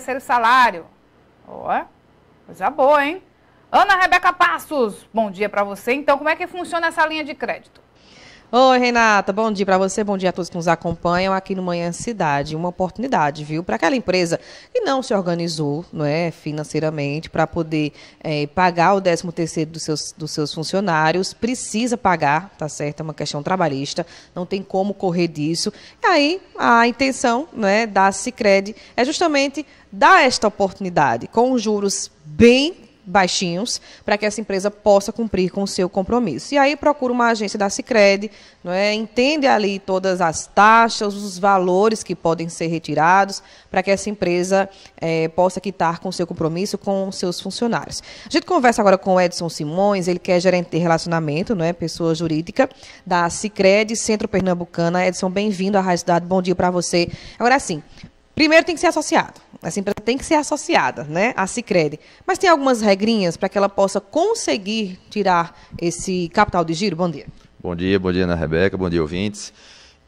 terceiro salário. Ó, coisa boa, hein? Ana Rebeca Passos, bom dia para você. Então, como é que funciona essa linha de crédito? Oi, Renata, bom dia para você, bom dia a todos que nos acompanham aqui no Manhã Cidade. Uma oportunidade, viu, para aquela empresa que não se organizou não é, financeiramente para poder é, pagar o 13 terceiro dos seus, dos seus funcionários, precisa pagar, tá certo? É uma questão trabalhista, não tem como correr disso. E aí, a intenção né, da Cicred é justamente dar esta oportunidade com juros bem baixinhos, para que essa empresa possa cumprir com o seu compromisso. E aí procura uma agência da Cicred, não é? entende ali todas as taxas, os valores que podem ser retirados, para que essa empresa é, possa quitar com o seu compromisso com seus funcionários. A gente conversa agora com o Edson Simões, ele quer é gerente de relacionamento, não é? pessoa jurídica da Cicred Centro Pernambucana. Edson, bem-vindo à Rádio Cidade, bom dia para você. Agora sim, Primeiro tem que ser associado. Essa empresa tem que ser associada né, à Cicred. Mas tem algumas regrinhas para que ela possa conseguir tirar esse capital de giro? Bom dia. Bom dia, bom dia, Ana Rebeca, bom dia, ouvintes.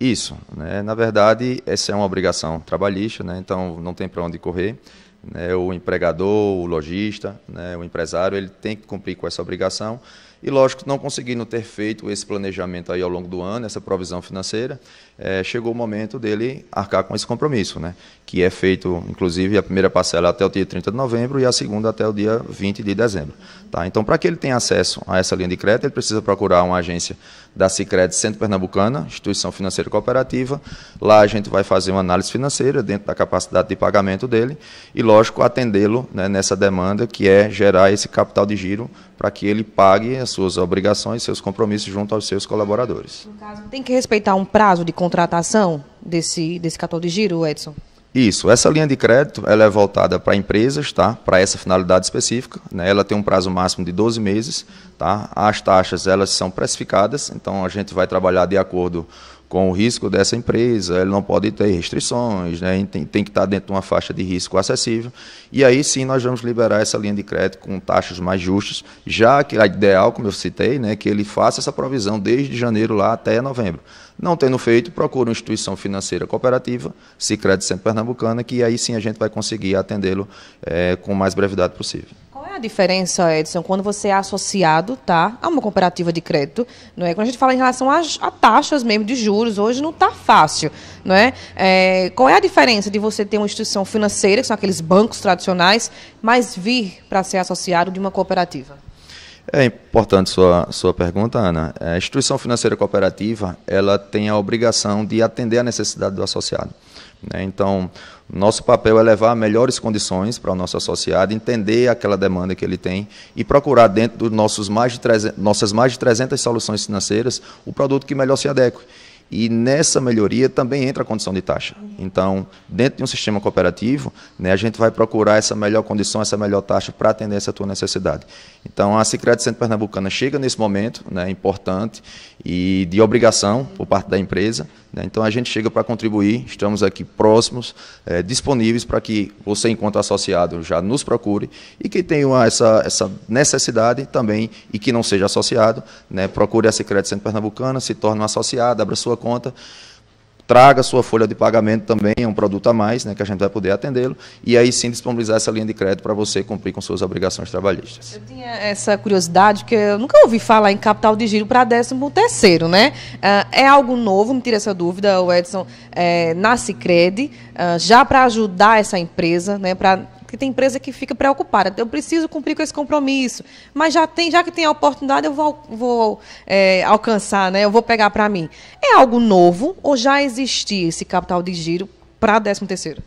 Isso, né, na verdade, essa é uma obrigação trabalhista, né, então não tem para onde correr. Né, o empregador, o lojista, né, o empresário, ele tem que cumprir com essa obrigação. E, lógico, não conseguindo ter feito esse planejamento aí ao longo do ano, essa provisão financeira, é, chegou o momento dele arcar com esse compromisso, né? que é feito, inclusive, a primeira parcela até o dia 30 de novembro e a segunda até o dia 20 de dezembro. Tá? Então, para que ele tenha acesso a essa linha de crédito, ele precisa procurar uma agência da Sicredi Centro Pernambucana, instituição financeira cooperativa. Lá a gente vai fazer uma análise financeira dentro da capacidade de pagamento dele e, lógico, atendê-lo né, nessa demanda que é gerar esse capital de giro para que ele pague as suas obrigações, seus compromissos junto aos seus colaboradores. No caso, tem que respeitar um prazo de contratação desse, desse cartão de giro, Edson? Isso, essa linha de crédito ela é voltada para empresas, tá? para essa finalidade específica. Né? Ela tem um prazo máximo de 12 meses. Tá? As taxas elas são precificadas, então a gente vai trabalhar de acordo com o risco dessa empresa, ele não pode ter restrições, né? tem, tem que estar dentro de uma faixa de risco acessível. E aí sim nós vamos liberar essa linha de crédito com taxas mais justas, já que a ideal, como eu citei, né, que ele faça essa provisão desde janeiro lá até novembro. Não tendo feito, procura uma instituição financeira cooperativa, Sicredi Centro Pernambucana, que aí sim a gente vai conseguir atendê-lo é, com mais brevidade possível a diferença, Edson, quando você é associado tá, a uma cooperativa de crédito? Não é? Quando a gente fala em relação às, a taxas mesmo de juros, hoje não está fácil. Não é? é? Qual é a diferença de você ter uma instituição financeira, que são aqueles bancos tradicionais, mas vir para ser associado de uma cooperativa? É importante sua, sua pergunta, Ana. A instituição financeira cooperativa ela tem a obrigação de atender a necessidade do associado. Né? Então, nosso papel é levar melhores condições para o nosso associado, entender aquela demanda que ele tem e procurar dentro dos nossos mais de 300, nossas mais de 300 soluções financeiras o produto que melhor se adeque. E nessa melhoria também entra a condição de taxa. Então, dentro de um sistema cooperativo, né, a gente vai procurar essa melhor condição, essa melhor taxa para atender essa tua necessidade. Então, a de Centro Pernambucana chega nesse momento né, importante e de obrigação por parte da empresa. Né, então, a gente chega para contribuir, estamos aqui próximos, é, disponíveis para que você, enquanto associado, já nos procure e que tenha essa, essa necessidade também e que não seja associado, né, procure a de Centro Pernambucana, se torne um associado, abra sua conta, traga sua folha de pagamento também, é um produto a mais, né, que a gente vai poder atendê-lo, e aí sim disponibilizar essa linha de crédito para você cumprir com suas obrigações trabalhistas. Eu tinha essa curiosidade, porque eu nunca ouvi falar em capital de giro para décimo terceiro, né? Ah, é algo novo, me tira essa dúvida, o Edson, é, na Cicred, ah, já para ajudar essa empresa, né, para porque tem empresa que fica preocupada. Então, eu preciso cumprir com esse compromisso. Mas já tem, já que tem a oportunidade, eu vou, vou é, alcançar, né? eu vou pegar para mim. É algo novo ou já existia esse capital de giro para 13 terceiro?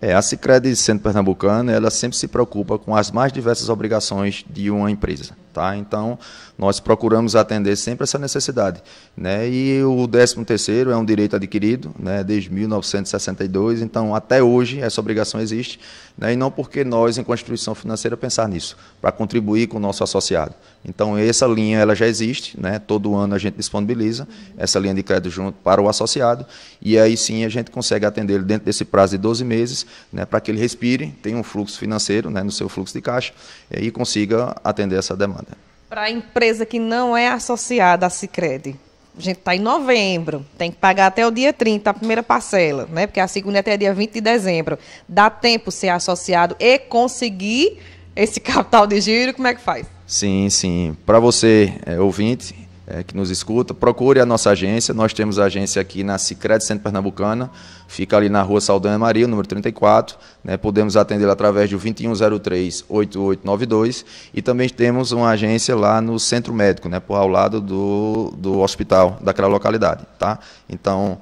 É, a Cicred, sendo pernambucana, ela sempre se preocupa com as mais diversas obrigações de uma empresa. Tá? Então, nós procuramos atender sempre essa necessidade. Né? E o 13 terceiro é um direito adquirido né? desde 1962, então até hoje essa obrigação existe, né? e não porque nós, em Constituição Financeira, pensar nisso, para contribuir com o nosso associado. Então, essa linha ela já existe, né? todo ano a gente disponibiliza essa linha de crédito junto para o associado, e aí sim a gente consegue atendê-lo dentro desse prazo de 12 meses, né? para que ele respire, tenha um fluxo financeiro né? no seu fluxo de caixa, eh, e consiga atender essa demanda para a empresa que não é associada à Sicredi. A gente está em novembro, tem que pagar até o dia 30 a primeira parcela, né? Porque a segunda é até dia 20 de dezembro. Dá tempo ser associado e conseguir esse capital de giro? Como é que faz? Sim, sim. Para você, é, ouvinte, é, que nos escuta, procure a nossa agência. Nós temos agência aqui na Cicred Centro Pernambucana, fica ali na rua Saldanha Maria, número 34. Né? Podemos atendê-la através do 2103-8892. E também temos uma agência lá no Centro Médico, né? por ao lado do, do hospital daquela localidade. Tá? Então,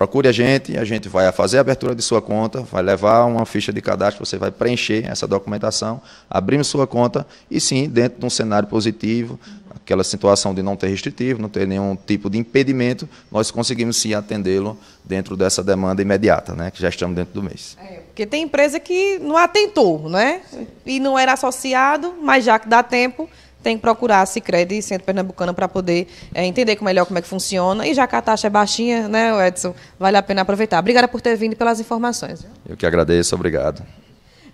Procure a gente, a gente vai fazer a abertura de sua conta, vai levar uma ficha de cadastro, você vai preencher essa documentação, abrimos sua conta e sim, dentro de um cenário positivo, aquela situação de não ter restritivo, não ter nenhum tipo de impedimento, nós conseguimos sim atendê-lo dentro dessa demanda imediata, né, que já estamos dentro do mês. É, porque tem empresa que não atentou, né? E não era associado, mas já que dá tempo, tem que procurar a Cicred e Centro Pernambucano para poder é, entender melhor como é que funciona. E já que a taxa é baixinha, né, Edson, vale a pena aproveitar. Obrigada por ter vindo e pelas informações. Eu que agradeço, obrigado.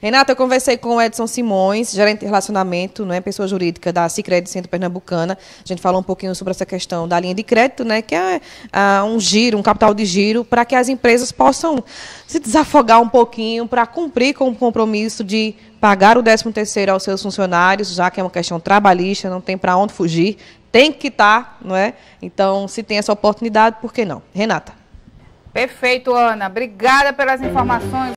Renata, eu conversei com o Edson Simões, gerente de relacionamento, né, pessoa jurídica da Cicred Centro Pernambucana. A gente falou um pouquinho sobre essa questão da linha de crédito, né, que é uh, um giro, um capital de giro, para que as empresas possam se desafogar um pouquinho para cumprir com o compromisso de pagar o 13 terceiro aos seus funcionários, já que é uma questão trabalhista, não tem para onde fugir, tem que estar, tá, não é? Então, se tem essa oportunidade, por que não? Renata. Perfeito, Ana. Obrigada pelas informações.